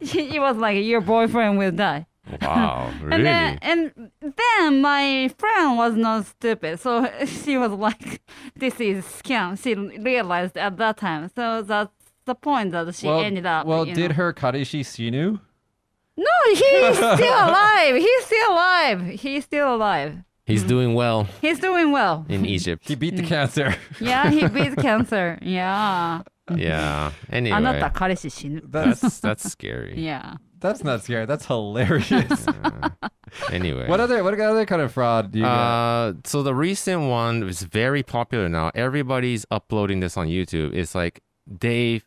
(laughs) he was like, "Your boyfriend will die." Wow, (laughs) uh, really? and, then, and then my friend was not stupid, so (laughs) she was like, "This is scam." She realized at that time, so that's the point that she well, ended up. Well, did know. her Karishi Sinu? No, he's (laughs) still alive. He's still alive. He's still alive. He's hmm. doing well. He's doing well in Egypt. He beat the hmm. cancer. yeah, he beat cancer. Yeah. Yeah. Anyway, that's that's scary. Yeah. That's not scary. That's (laughs) hilarious. anyway, what other what other kind of fraud do you? Uh, get? so the recent one is very popular now. Everybody's uploading this on YouTube. It's like they've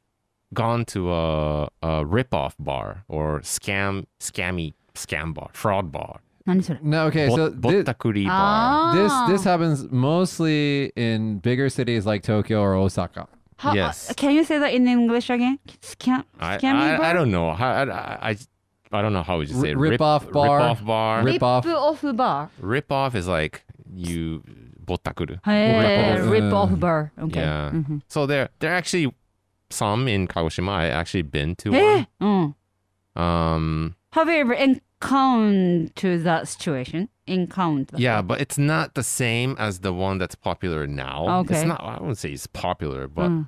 gone to a, a rip-off bar or scam, scammy, scam bar, fraud bar. No, okay, so this, ah. bar. this this happens mostly in bigger cities like Tokyo or Osaka. How, uh, yes. Uh, can you say that in English again? Scam, I, scam I, bar? I don't know. How, I, I, I don't know how would you say it. Rip, rip off bar. Rip off bar. Rip off. Rip off bar. Rip off is like you botakuru. Hey, rip off, rip off mm. bar. Okay. Yeah. Mm-hmm. So there, there are actually some in Kagoshima. I actually been to hey. one. Mm. Um, Have you ever encountered that situation? Encounter. Yeah, but it's not the same as the one that's popular now. Okay. It's not. I wouldn't say it's popular, but. Mm.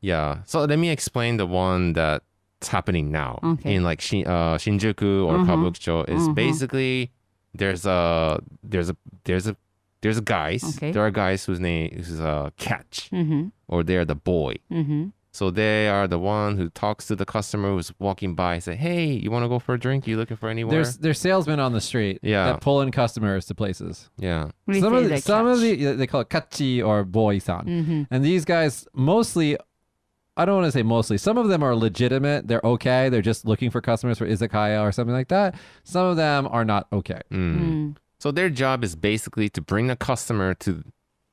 Yeah. So let me explain the one that's happening now okay. in like Shin, uh, Shinjuku or mm-hmm. Kabukicho is mm-hmm. basically there's a there's a there's a there's a guys okay. there are guys whose name is uh, catch mm-hmm. or they're the boy. Mm-hmm. So they are the one who talks to the customer who's walking by and say, "Hey, you want to go for a drink? You looking for anywhere?" There's there's salesmen on the street yeah. that pull in customers to places. Yeah, some of the, some of the they call it kachi or boy-san, mm-hmm. and these guys mostly I don't want to say mostly. Some of them are legitimate. They're okay. They're just looking for customers for izakaya or something like that. Some of them are not okay. Mm. Mm. So their job is basically to bring a customer to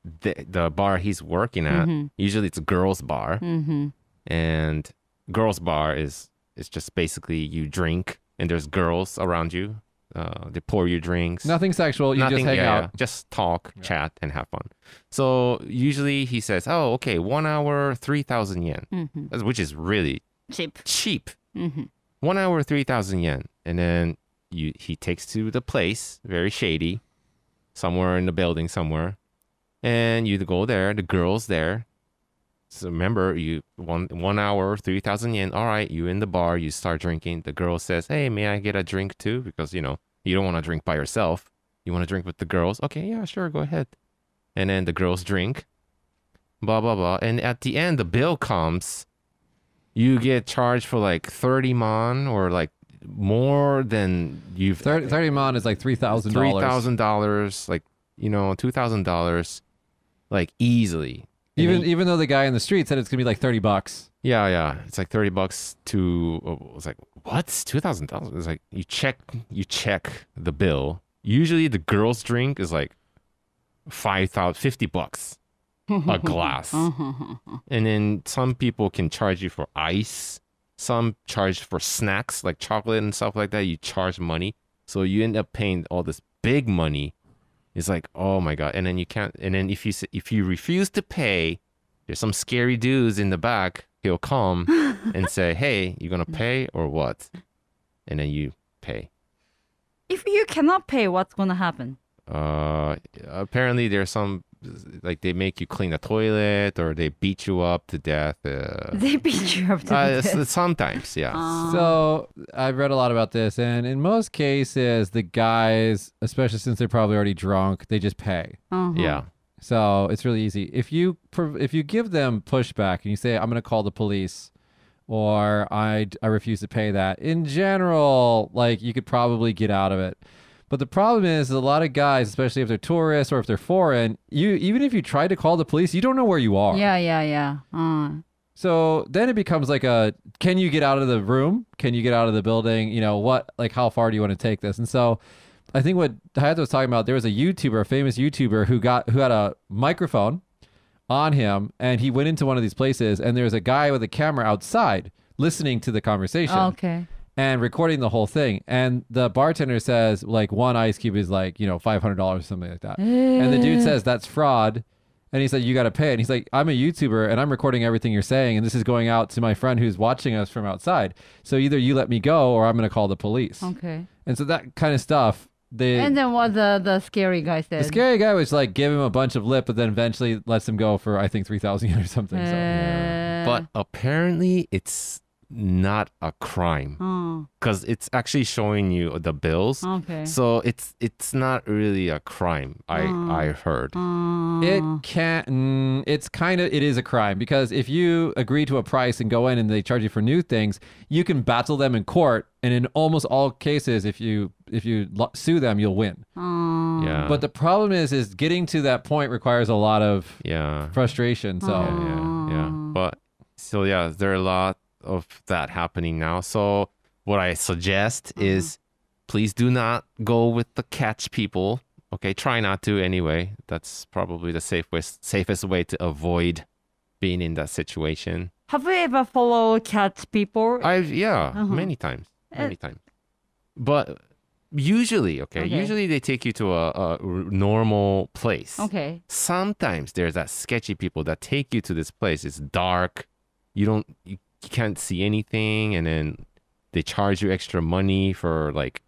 the, the bar he's working at. Mm-hmm. Usually it's a girls bar. Mm-hmm. And girls bar is is just basically you drink and there's girls around you uh, they pour you drinks. Nothing sexual. You Nothing, just hang yeah, out. Just talk, yeah. chat, and have fun. So usually he says, "Oh, okay, one hour, three thousand yen," mm -hmm. which is really cheap. Cheap. Mm -hmm. One hour, three thousand yen, and then you he takes to the place, very shady, somewhere in the building somewhere, and you go there. The girls there. So remember, you one one hour, three thousand yen. All right, you in the bar, you start drinking. The girl says, "Hey, may I get a drink too?" Because you know, you don't want to drink by yourself. You want to drink with the girls. Okay, yeah, sure, go ahead. And then the girls drink. Blah, blah, blah. And at the end, the bill comes. You get charged for like 30 mon or like more than you've 30, 30 mon is like three thousand dollars three thousand dollars like you know two thousand dollars like easily even he, even though the guy in the street said it's gonna be like thirty bucks. Yeah, yeah, it's like thirty bucks to. Oh, it's was like, what? Two thousand dollars? It's like you check you check the bill. Usually the girls' drink is like five thousand fifty bucks a (laughs) glass, uh-huh. and then some people can charge you for ice. Some charge for snacks like chocolate and stuff like that. You charge money, so you end up paying all this big money it's like, oh my god! And then you can't. And then if you if you refuse to pay, there's some scary dudes in the back. He'll come (laughs) and say, "Hey, you are gonna mm. pay or what?" And then you pay. If you cannot pay, what's gonna happen? Uh, apparently there's some like they make you clean the toilet or they beat you up to death. Uh, (laughs) they beat you up to uh, death. Sometimes, yeah. Aww. So I've read a lot about this, and in most cases, the guys, especially since they're probably already drunk, they just pay. Uh -huh. Yeah. So it's really easy. If you if you give them pushback and you say, "I'm going to call the police," or "I I refuse to pay that," in general, like you could probably get out of it. But the problem is, a lot of guys, especially if they're tourists or if they're foreign, you even if you try to call the police, you don't know where you are. Yeah, yeah, yeah. Uh. So then it becomes like a can you get out of the room? Can you get out of the building? You know what? Like how far do you want to take this? And so. I think what Hayato was talking about, there was a YouTuber, a famous YouTuber, who got who had a microphone on him, and he went into one of these places, and there was a guy with a camera outside listening to the conversation. Oh, okay and recording the whole thing. And the bartender says, like, one ice cube is like, you know, $500 or something like that. and the dude eh. says, that's fraud. And he said, you got to pay. And he's like, I'm a YouTuber and I'm recording everything you're saying. And this is going out to my friend who's watching us from outside. So either you let me go or I'm going to call the police. Okay. And so that kind of stuff. They, and then what the, the scary guy said. The scary guy was like, give him a bunch of lip, but then eventually lets him go for, I think, 3000 (laughs) or something. Uh... So, yeah. Eh. But apparently it's not a crime because oh. it's actually showing you the bills okay so it's it's not really a crime i oh. i heard oh. it can not mm, it's kind of it is a crime because if you agree to a price and go in and they charge you for new things you can battle them in court and in almost all cases if you if you sue them you'll win oh. yeah but the problem is is getting to that point requires a lot of yeah frustration so oh. yeah, yeah, yeah. but so yeah there are a lot of that happening now. So what I suggest mm-hmm. is please do not go with the catch people. Okay, try not to anyway. That's probably the safest safest way to avoid being in that situation. Have you ever followed catch people? I've yeah, uh-huh. many times, uh, many uh, times. But usually, okay, okay, usually they take you to a, normal place. Okay. Sometimes there's that sketchy people that take you to this place. It's dark. You don't you you can't see anything and then they charge you extra money for like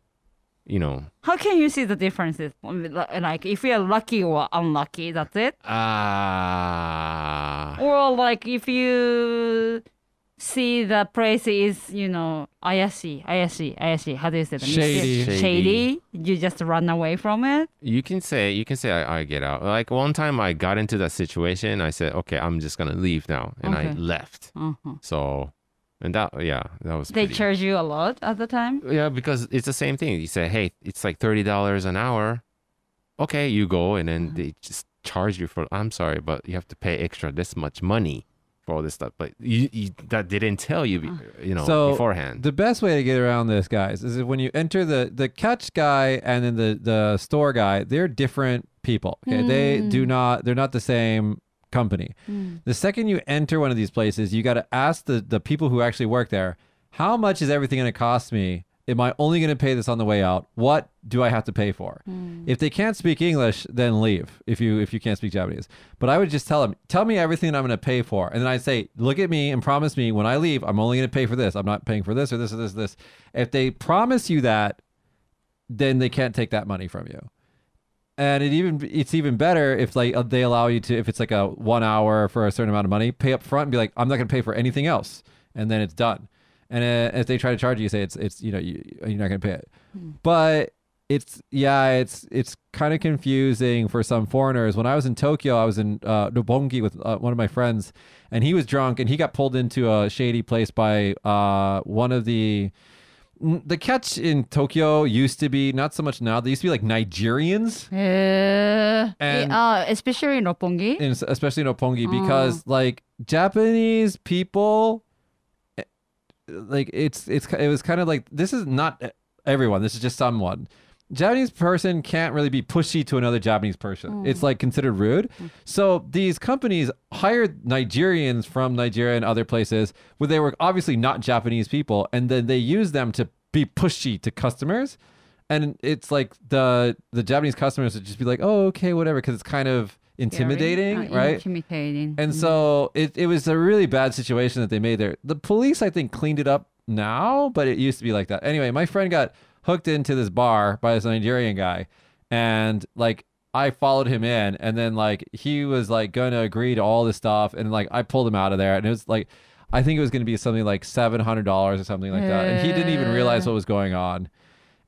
you know how can you see the differences like if you're lucky or unlucky that's it ah uh... or like if you see the place is, you know, ayashi, ayashi, ayashi. How do you say that? Shady. Shady. Shady. You just run away from it. You can say, you can say, I, I, get out. Like one time I got into that situation. I said, okay, I'm just going to leave now. And okay. I left. Uh-huh. So, and that, yeah, that was. They pretty. charge you a lot at the time? Yeah, because it's the same thing. You say, hey, it's like $30 an hour. Okay, you go. And then uh-huh. they just charge you for, I'm sorry, but you have to pay extra this much money all this stuff. But you, you that didn't tell you, uh, you know, so beforehand. The best way to get around this, guys, is when you enter the the catch guy and then the the store guy. They're different people. Okay, mm. they do hmm. not. They're not the same company. Mm. The second you enter one of these places, you got to ask the the people who actually work there, how much is everything going to cost me Am I only going to pay this on the way out? What do I have to pay for? Mm. If they can't speak English, then leave. If you if you can't speak Japanese, but I would just tell them, tell me everything I'm going to pay for, and then I'd say, look at me and promise me when I leave, I'm only going to pay for this. I'm not paying for this or this or this or this. If they promise you that, then they can't take that money from you and it even it's even better if like uh, they allow you to if it's like a one hour for a certain amount of money pay up front and be like i'm not going to pay for anything else and then it's done and uh, if they try to charge you, you say it's it's you know you, are not going to pay it. Mm. But it's yeah, it's it's kind of confusing for some foreigners. When I was in Tokyo, I was in uh, Nobongi with uh, one of my friends, and he was drunk and he got pulled into a shady place by uh, one of the the catch in Tokyo used to be not so much now. They used to be like Nigerians, eh, and uh, especially in Roppongi, in, especially in Roppongi, oh. because like Japanese people like it's it's it was kind of like this is not everyone. This is just someone. Japanese person can't really be pushy to another Japanese person. Mm. It's like considered rude. Mm. So these companies hired Nigerians from Nigeria and other places where they were obviously not Japanese people, and then they use them to be pushy to customers. And it's like the the Japanese customers would just be like, "Oh, okay, whatever," because it's kind of intimidating, uh, right? Intimidating. And mm-hmm. so it, it was a really bad situation that they made there. The police, I think, cleaned it up now, but it used to be like that. Anyway, my friend got hooked into this bar by this Nigerian guy, and like I followed him in, and then like he was like going to agree to all this stuff, and like I pulled him out of there, and it was like I think it was going to be something like seven hundred dollars or something like that, and he didn't even realize uh. what was going on.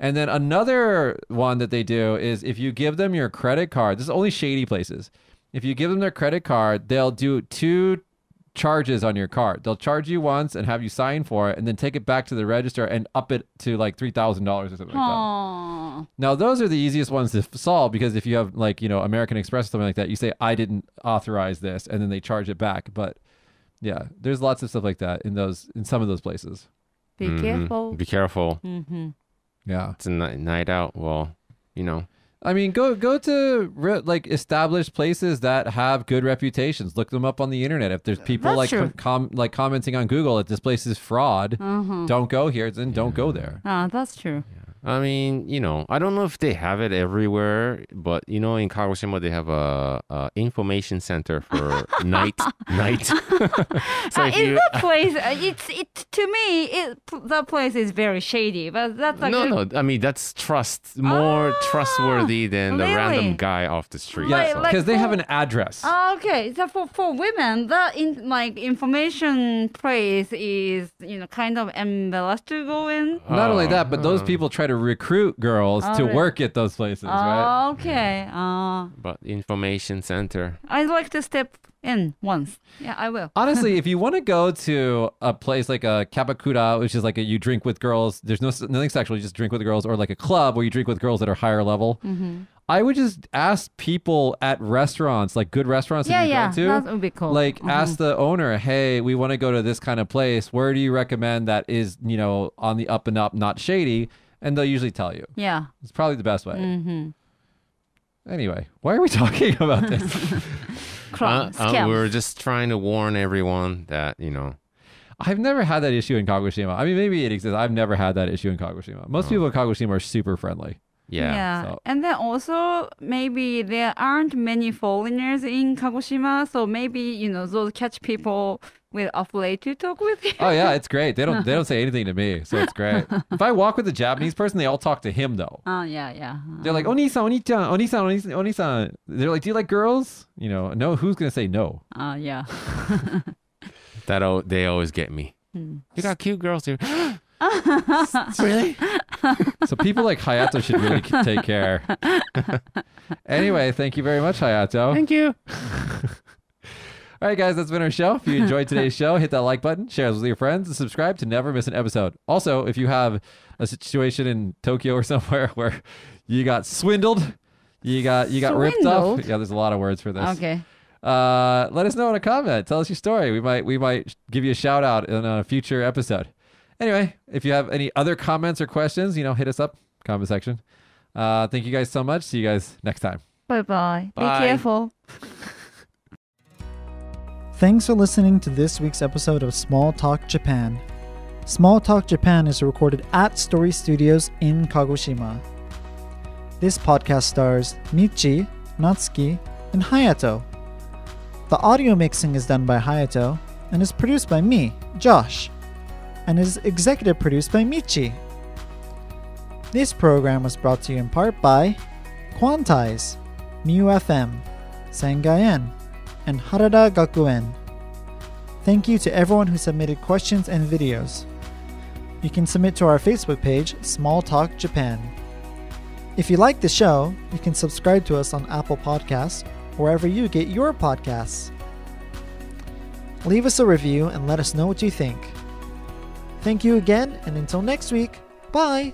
And then another one that they do is if you give them your credit card, this is only shady places. If you give them their credit card, they'll do two charges on your card. They'll charge you once and have you sign for it and then take it back to the register and up it to like $3,000 or something like that. Now, those are the easiest ones to solve because if you have like, you know, American Express or something like that, you say, I didn't authorize this and then they charge it back. But yeah, there's lots of stuff like that in those, in some of those places. Be mm-hmm. careful. Be careful. Mm-hmm. Yeah. It's a night, night out. Well, you know. I mean, go go to re- like established places that have good reputations. Look them up on the internet. If there's people That's like com- like commenting on Google that this place is fraud, Mhm. don't go here. Then don't go there. Ah, that's true. I mean, you know, I don't know if they have it everywhere, but you know, in Kagoshima they have a, a information center for (laughs) night night. Uh, (laughs) so uh, in you, that place, uh, it's it to me, it that place is very shady. But that's like no, a, no. I mean, that's trust more oh, trustworthy than the random guy off the street. Yeah, because so. like they have an address. Ah, okay, so for for women, that in like information place is you know kind of embarrassed to go in. Not only that, but those uh-huh. people try to to recruit girls oh, to really? work at those places, oh, right? Okay. Uh, but information center. I'd like to step in once. Yeah, I will. Honestly, (laughs) if you want to go to a place like a kabakura, which is like a you drink with girls, there's no nothing sexual, you just drink with girls, or like a club where you drink with girls that are higher level. Mm-hmm. I would just ask people at restaurants, like good restaurants yeah, that you yeah, go to. That would be cool. Like mm-hmm. ask the owner, hey, we want to go to this kind of place. Where do you recommend that is, you know, on the up and up, not shady? and they'll usually tell you. Yeah. It's probably the best way. Mm-hmm. Anyway, why are we (laughs) talking about this? (laughs) uh, uh, we are just trying to warn everyone that, you know, I've never had that issue in Kagoshima. I mean, maybe it exists. I've never had that issue in Kagoshima. Most oh. people in Kagoshima are super friendly. Yeah. Yeah. So. And then also maybe there aren't many foreigners in Kagoshima, so maybe you know those catch people will offlate to talk with you. Oh yeah, it's great. They don't they don't (laughs) say anything to me, so it's great. if I walk with a Japanese person, they all talk to him though. (laughs) Oh yeah, yeah. They're like oni Onita, Oni-chan, oni They're like, do you like girls? You know, no. Who's gonna say no? Oh uh, yeah. (laughs) that o- they always get me. Hmm. You got cute girls here. really? (laughs) so people like Hayato should really (laughs) take care. anyway, thank you very much, Hayato. Thank you. (laughs) All right, guys, that's been our show. If you enjoyed today's show, hit that like button, share it with your friends, and subscribe to never miss an episode. Also, if you have a situation in Tokyo or somewhere where you got swindled, you got you got swindled? ripped off. Yeah, there's a lot of words for this. Okay. Uh, let us know in a comment. Tell us your story. We might we might give you a shout out in a future episode. Anyway, if you have any other comments or questions, you know, hit us up, comment section. Uh, thank you guys so much. See you guys next time. Bye bye. Be careful. (laughs) Thanks for listening to this week's episode of Small Talk Japan. Small Talk Japan is recorded at Story Studios in Kagoshima. This podcast stars Michi, Natsuki, and Hayato. The audio mixing is done by Hayato and is produced by me, Josh and is executive produced by Michi. This program was brought to you in part by Quantize, Mu FM, Sangayen, and Harada Gakuen. Thank you to everyone who submitted questions and videos. You can submit to our Facebook page, Small Talk Japan. If you like the show, you can subscribe to us on Apple Podcasts, wherever you get your podcasts. Leave us a review and let us know what you think. Thank you again, and until next week, bye!